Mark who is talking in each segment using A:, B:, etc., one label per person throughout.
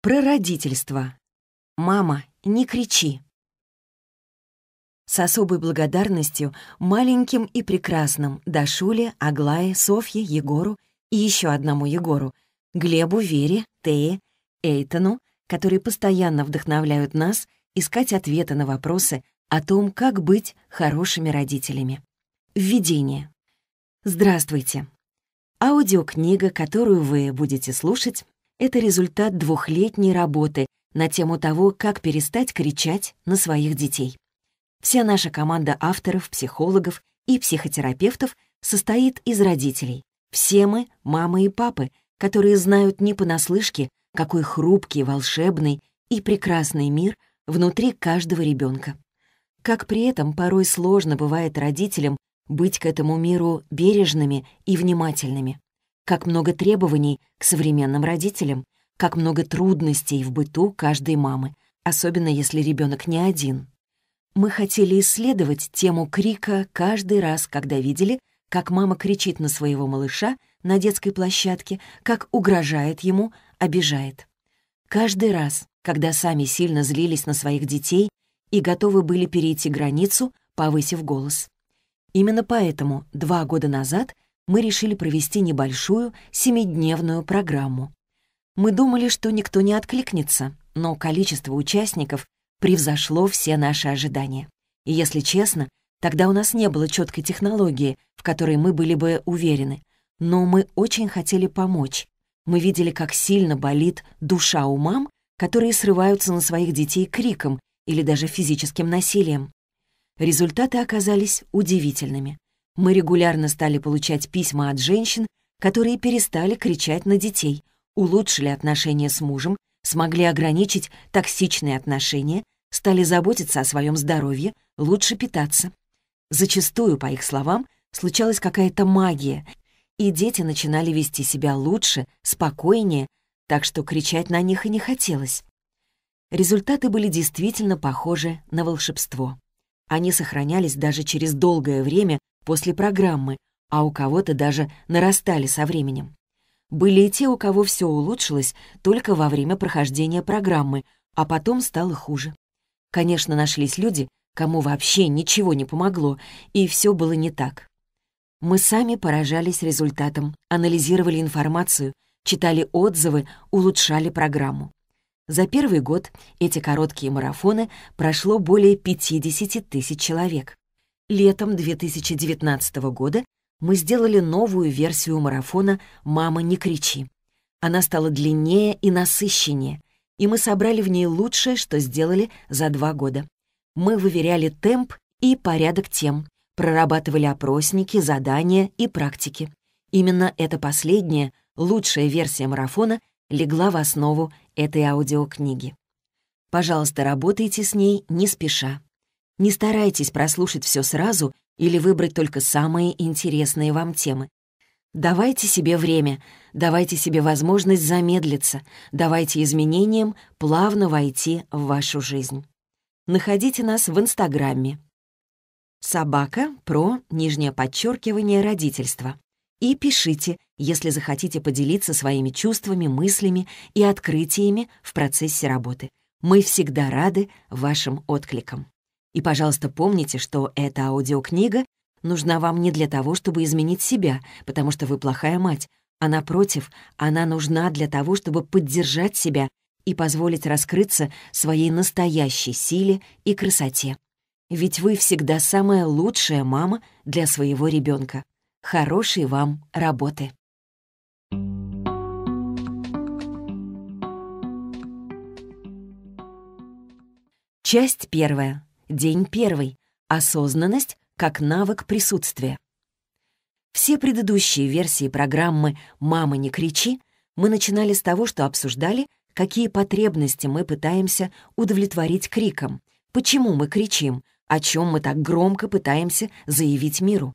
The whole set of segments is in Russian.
A: Про родительство. Мама, не кричи. С особой благодарностью маленьким и прекрасным Дашуле, Аглае, Софье, Егору и еще одному Егору, Глебу, Вере, Тее, Эйтону, которые постоянно вдохновляют нас искать ответы на вопросы о том, как быть хорошими родителями. Введение. Здравствуйте. Аудиокнига, которую вы будете слушать, это результат двухлетней работы на тему того, как перестать кричать на своих детей. Вся наша команда авторов, психологов и психотерапевтов состоит из родителей. Все мы — мамы и папы, которые знают не понаслышке, какой хрупкий, волшебный и прекрасный мир внутри каждого ребенка. Как при этом порой сложно бывает родителям быть к этому миру бережными и внимательными как много требований к современным родителям, как много трудностей в быту каждой мамы, особенно если ребенок не один. Мы хотели исследовать тему крика каждый раз, когда видели, как мама кричит на своего малыша на детской площадке, как угрожает ему, обижает. Каждый раз, когда сами сильно злились на своих детей и готовы были перейти границу, повысив голос. Именно поэтому два года назад – мы решили провести небольшую семидневную программу. Мы думали, что никто не откликнется, но количество участников превзошло все наши ожидания. И если честно, тогда у нас не было четкой технологии, в которой мы были бы уверены. Но мы очень хотели помочь. Мы видели, как сильно болит душа у мам, которые срываются на своих детей криком или даже физическим насилием. Результаты оказались удивительными. Мы регулярно стали получать письма от женщин, которые перестали кричать на детей, улучшили отношения с мужем, смогли ограничить токсичные отношения, стали заботиться о своем здоровье, лучше питаться. Зачастую, по их словам, случалась какая-то магия, и дети начинали вести себя лучше, спокойнее, так что кричать на них и не хотелось. Результаты были действительно похожи на волшебство. Они сохранялись даже через долгое время после программы, а у кого-то даже нарастали со временем. Были и те, у кого все улучшилось только во время прохождения программы, а потом стало хуже. Конечно, нашлись люди, кому вообще ничего не помогло, и все было не так. Мы сами поражались результатом, анализировали информацию, читали отзывы, улучшали программу. За первый год эти короткие марафоны прошло более 50 тысяч человек. Летом 2019 года мы сделали новую версию марафона «Мама, не кричи». Она стала длиннее и насыщеннее, и мы собрали в ней лучшее, что сделали за два года. Мы выверяли темп и порядок тем, прорабатывали опросники, задания и практики. Именно эта последняя, лучшая версия марафона, легла в основу этой аудиокниги. Пожалуйста, работайте с ней не спеша. Не старайтесь прослушать все сразу или выбрать только самые интересные вам темы. Давайте себе время, давайте себе возможность замедлиться, давайте изменениям плавно войти в вашу жизнь. Находите нас в Инстаграме. Собака про нижнее подчеркивание родительства. И пишите, если захотите поделиться своими чувствами, мыслями и открытиями в процессе работы. Мы всегда рады вашим откликам. И, пожалуйста, помните, что эта аудиокнига нужна вам не для того, чтобы изменить себя, потому что вы плохая мать, а напротив, она нужна для того, чтобы поддержать себя и позволить раскрыться своей настоящей силе и красоте. Ведь вы всегда самая лучшая мама для своего ребенка. Хорошей вам работы! Часть первая. День первый. Осознанность как навык присутствия. Все предыдущие версии программы «Мама, не кричи» мы начинали с того, что обсуждали, какие потребности мы пытаемся удовлетворить криком, почему мы кричим, о чем мы так громко пытаемся заявить миру.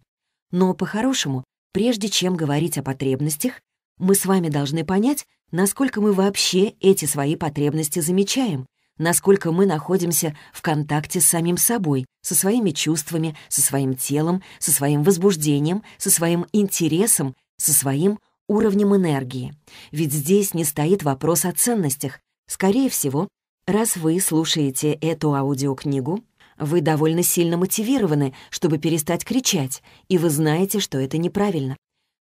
A: Но по-хорошему, прежде чем говорить о потребностях, мы с вами должны понять, насколько мы вообще эти свои потребности замечаем, насколько мы находимся в контакте с самим собой, со своими чувствами, со своим телом, со своим возбуждением, со своим интересом, со своим уровнем энергии. Ведь здесь не стоит вопрос о ценностях. Скорее всего, раз вы слушаете эту аудиокнигу, вы довольно сильно мотивированы, чтобы перестать кричать, и вы знаете, что это неправильно.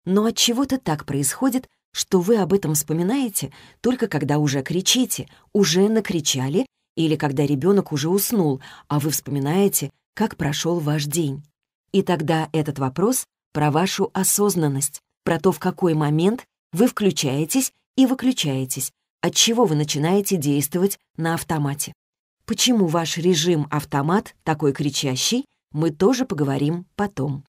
A: Но от чего-то так происходит, что вы об этом вспоминаете только когда уже кричите, уже накричали или когда ребенок уже уснул, а вы вспоминаете, как прошел ваш день. И тогда этот вопрос про вашу осознанность, про то, в какой момент вы включаетесь и выключаетесь, от чего вы начинаете действовать на автомате. Почему ваш режим автомат такой кричащий, мы тоже поговорим потом.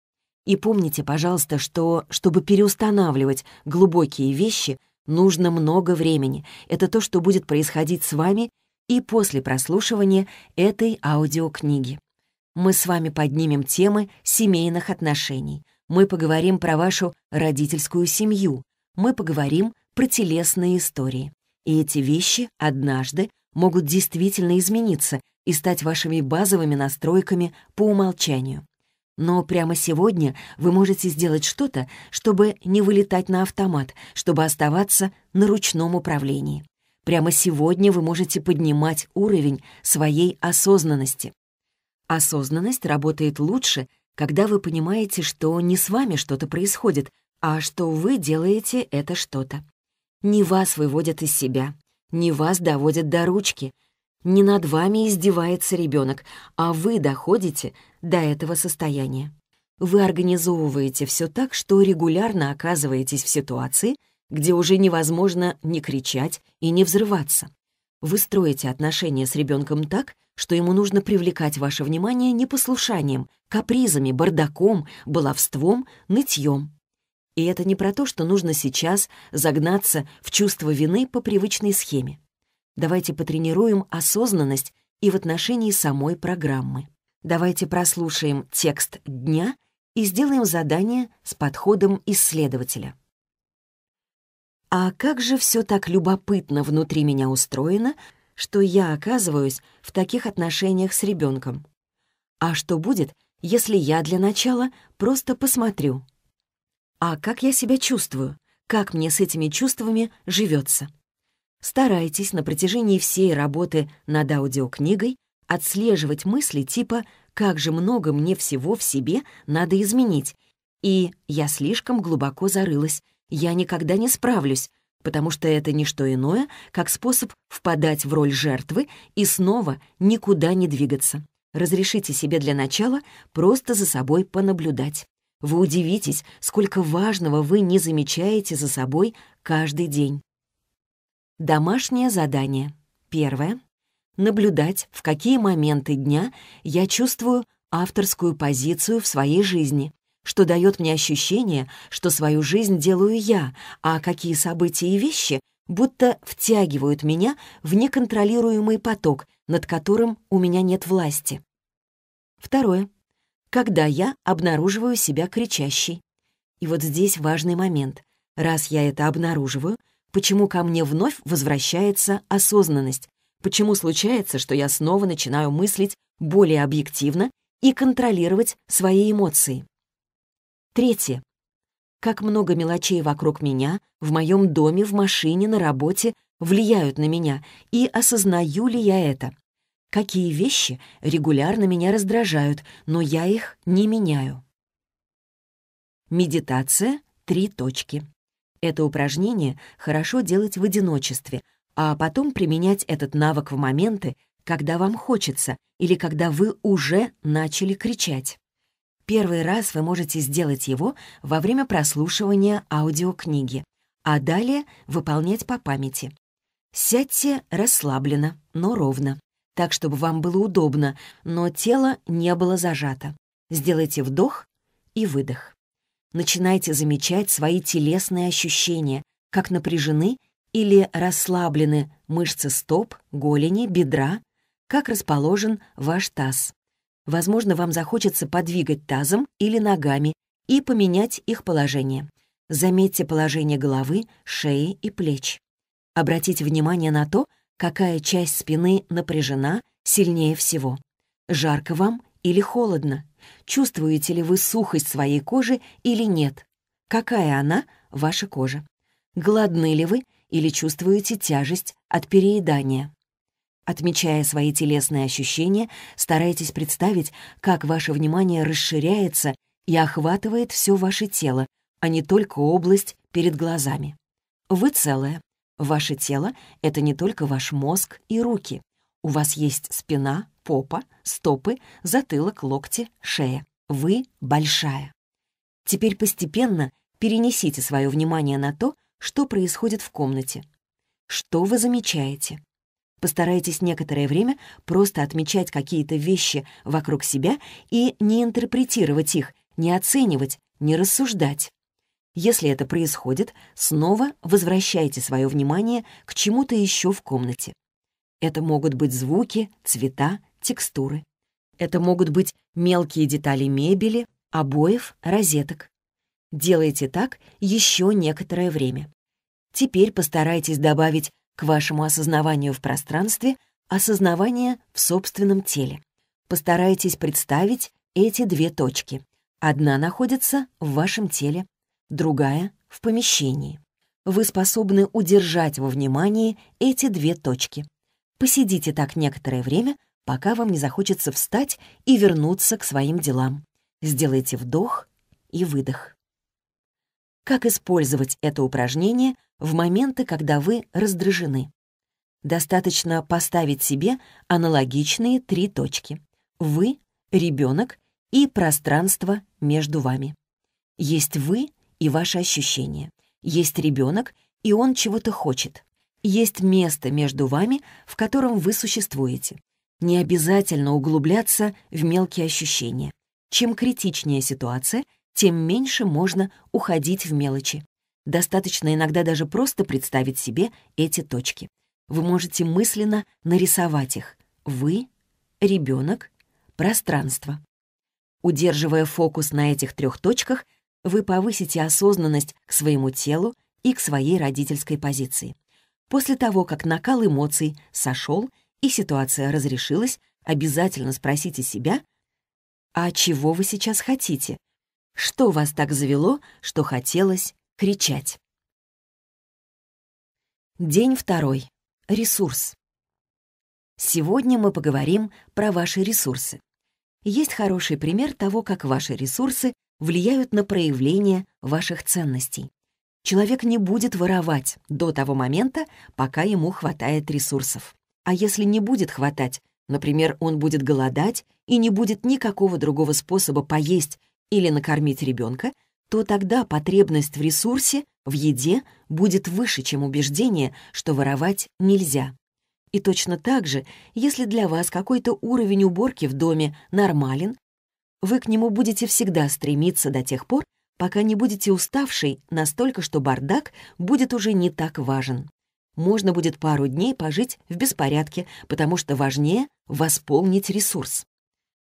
A: И помните, пожалуйста, что, чтобы переустанавливать глубокие вещи, нужно много времени. Это то, что будет происходить с вами и после прослушивания этой аудиокниги. Мы с вами поднимем темы семейных отношений. Мы поговорим про вашу родительскую семью. Мы поговорим про телесные истории. И эти вещи однажды могут действительно измениться и стать вашими базовыми настройками по умолчанию. Но прямо сегодня вы можете сделать что-то, чтобы не вылетать на автомат, чтобы оставаться на ручном управлении. Прямо сегодня вы можете поднимать уровень своей осознанности. Осознанность работает лучше, когда вы понимаете, что не с вами что-то происходит, а что вы делаете это что-то. Не вас выводят из себя, не вас доводят до ручки, не над вами издевается ребенок, а вы доходите до этого состояния. Вы организовываете все так, что регулярно оказываетесь в ситуации, где уже невозможно не кричать и не взрываться. Вы строите отношения с ребенком так, что ему нужно привлекать ваше внимание непослушанием, капризами, бардаком, баловством, нытьем. И это не про то, что нужно сейчас загнаться в чувство вины по привычной схеме. Давайте потренируем осознанность и в отношении самой программы. Давайте прослушаем текст дня и сделаем задание с подходом исследователя. А как же все так любопытно внутри меня устроено, что я оказываюсь в таких отношениях с ребенком? А что будет, если я для начала просто посмотрю? А как я себя чувствую? Как мне с этими чувствами живется? Старайтесь на протяжении всей работы над аудиокнигой отслеживать мысли типа «как же много мне всего в себе надо изменить» и «я слишком глубоко зарылась, я никогда не справлюсь», потому что это не что иное, как способ впадать в роль жертвы и снова никуда не двигаться. Разрешите себе для начала просто за собой понаблюдать. Вы удивитесь, сколько важного вы не замечаете за собой каждый день. Домашнее задание. Первое наблюдать, в какие моменты дня я чувствую авторскую позицию в своей жизни, что дает мне ощущение, что свою жизнь делаю я, а какие события и вещи будто втягивают меня в неконтролируемый поток, над которым у меня нет власти. Второе. Когда я обнаруживаю себя кричащей. И вот здесь важный момент. Раз я это обнаруживаю, почему ко мне вновь возвращается осознанность, почему случается, что я снова начинаю мыслить более объективно и контролировать свои эмоции. Третье. Как много мелочей вокруг меня, в моем доме, в машине, на работе влияют на меня, и осознаю ли я это. Какие вещи регулярно меня раздражают, но я их не меняю. Медитация «Три точки». Это упражнение хорошо делать в одиночестве — а потом применять этот навык в моменты, когда вам хочется или когда вы уже начали кричать. Первый раз вы можете сделать его во время прослушивания аудиокниги, а далее выполнять по памяти. Сядьте расслабленно, но ровно, так, чтобы вам было удобно, но тело не было зажато. Сделайте вдох и выдох. Начинайте замечать свои телесные ощущения, как напряжены или расслаблены мышцы стоп, голени, бедра, как расположен ваш таз. Возможно, вам захочется подвигать тазом или ногами и поменять их положение. Заметьте положение головы, шеи и плеч. Обратите внимание на то, какая часть спины напряжена сильнее всего. Жарко вам или холодно? Чувствуете ли вы сухость своей кожи или нет? Какая она, ваша кожа? Гладны ли вы или чувствуете тяжесть от переедания. Отмечая свои телесные ощущения, старайтесь представить, как ваше внимание расширяется и охватывает все ваше тело, а не только область перед глазами. Вы целое. Ваше тело — это не только ваш мозг и руки. У вас есть спина, попа, стопы, затылок, локти, шея. Вы большая. Теперь постепенно перенесите свое внимание на то, что происходит в комнате. Что вы замечаете? Постарайтесь некоторое время просто отмечать какие-то вещи вокруг себя и не интерпретировать их, не оценивать, не рассуждать. Если это происходит, снова возвращайте свое внимание к чему-то еще в комнате. Это могут быть звуки, цвета, текстуры. Это могут быть мелкие детали мебели, обоев, розеток. Делайте так еще некоторое время. Теперь постарайтесь добавить к вашему осознаванию в пространстве осознавание в собственном теле. Постарайтесь представить эти две точки. Одна находится в вашем теле, другая — в помещении. Вы способны удержать во внимании эти две точки. Посидите так некоторое время, пока вам не захочется встать и вернуться к своим делам. Сделайте вдох и выдох как использовать это упражнение в моменты, когда вы раздражены. Достаточно поставить себе аналогичные три точки. Вы, ребенок и пространство между вами. Есть вы и ваши ощущения. Есть ребенок, и он чего-то хочет. Есть место между вами, в котором вы существуете. Не обязательно углубляться в мелкие ощущения. Чем критичнее ситуация — тем меньше можно уходить в мелочи. Достаточно иногда даже просто представить себе эти точки. Вы можете мысленно нарисовать их. Вы, ребенок, пространство. Удерживая фокус на этих трех точках, вы повысите осознанность к своему телу и к своей родительской позиции. После того, как накал эмоций сошел и ситуация разрешилась, обязательно спросите себя, а чего вы сейчас хотите? Что вас так завело, что хотелось кричать? День второй. Ресурс. Сегодня мы поговорим про ваши ресурсы. Есть хороший пример того, как ваши ресурсы влияют на проявление ваших ценностей. Человек не будет воровать до того момента, пока ему хватает ресурсов. А если не будет хватать, например, он будет голодать и не будет никакого другого способа поесть или накормить ребенка, то тогда потребность в ресурсе, в еде, будет выше, чем убеждение, что воровать нельзя. И точно так же, если для вас какой-то уровень уборки в доме нормален, вы к нему будете всегда стремиться до тех пор, пока не будете уставшей настолько, что бардак будет уже не так важен. Можно будет пару дней пожить в беспорядке, потому что важнее восполнить ресурс.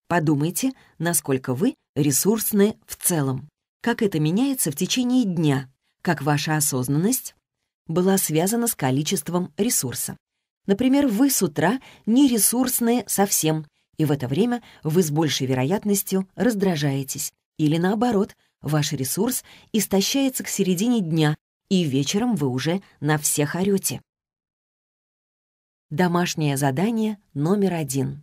A: Подумайте, насколько вы ресурсны в целом. Как это меняется в течение дня, как ваша осознанность была связана с количеством ресурса. Например, вы с утра не ресурсные совсем, и в это время вы с большей вероятностью раздражаетесь. Или наоборот, ваш ресурс истощается к середине дня, и вечером вы уже на всех орете. Домашнее задание номер один.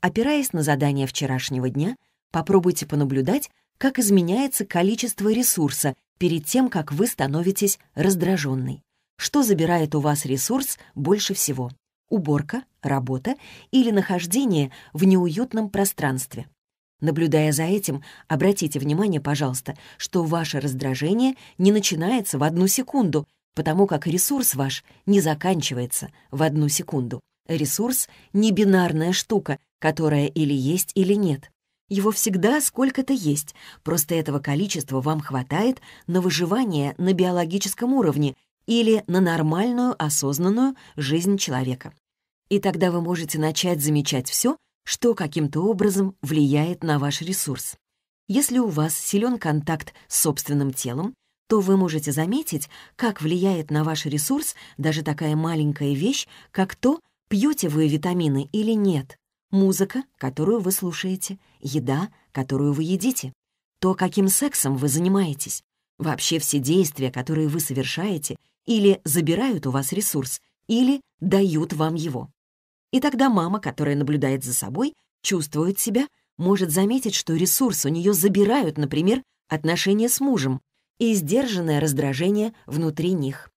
A: Опираясь на задание вчерашнего дня, Попробуйте понаблюдать, как изменяется количество ресурса перед тем, как вы становитесь раздраженной. Что забирает у вас ресурс больше всего? Уборка, работа или нахождение в неуютном пространстве? Наблюдая за этим, обратите внимание, пожалуйста, что ваше раздражение не начинается в одну секунду, потому как ресурс ваш не заканчивается в одну секунду. Ресурс — не бинарная штука, которая или есть, или нет. Его всегда сколько-то есть, просто этого количества вам хватает на выживание на биологическом уровне или на нормальную осознанную жизнь человека. И тогда вы можете начать замечать все, что каким-то образом влияет на ваш ресурс. Если у вас силен контакт с собственным телом, то вы можете заметить, как влияет на ваш ресурс даже такая маленькая вещь, как то, пьете вы витамины или нет музыка, которую вы слушаете, еда, которую вы едите, то, каким сексом вы занимаетесь, вообще все действия, которые вы совершаете, или забирают у вас ресурс, или дают вам его. И тогда мама, которая наблюдает за собой, чувствует себя, может заметить, что ресурс у нее забирают, например, отношения с мужем и сдержанное раздражение внутри них.